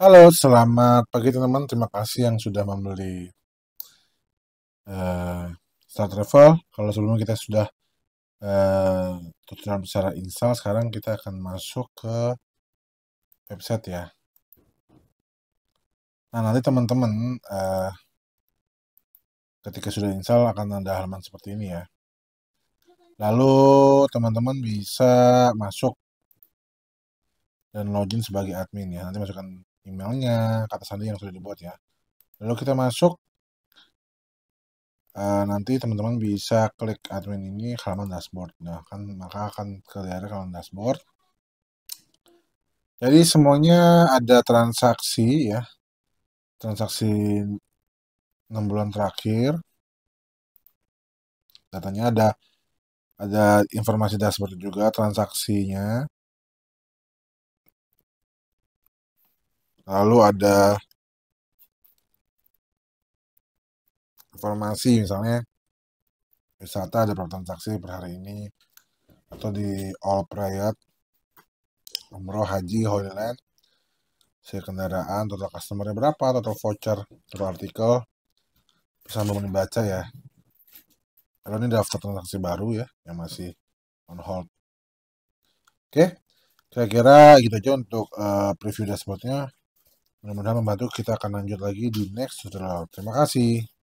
Halo, selamat pagi teman-teman. Terima kasih yang sudah membeli uh, Star Travel. Kalau sebelumnya kita sudah uh, eh, tutorial secara install, sekarang kita akan masuk ke website ya. Nah, nanti teman-teman uh, ketika sudah install akan ada halaman seperti ini ya. Lalu teman-teman bisa masuk dan login sebagai admin ya. Nanti masukkan emailnya, kata sandi yang sudah dibuat ya. Lalu kita masuk. Uh, nanti teman-teman bisa klik admin ini halaman dashboard. Nah, kan maka akan ke daerah halaman dashboard. Jadi semuanya ada transaksi ya. Transaksi 6 bulan terakhir. Datanya ada ada informasi dashboard juga transaksinya lalu ada informasi misalnya wisata ada berapa transaksi per hari ini atau di all private umroh haji holiday si kendaraan total customernya berapa total voucher total artikel bisa sambil baca ya kalau ini daftar transaksi baru ya yang masih on hold oke kira-kira gitu aja untuk uh, preview dashboardnya Mudah-mudahan membantu kita akan lanjut lagi di next tutorial. Terima kasih.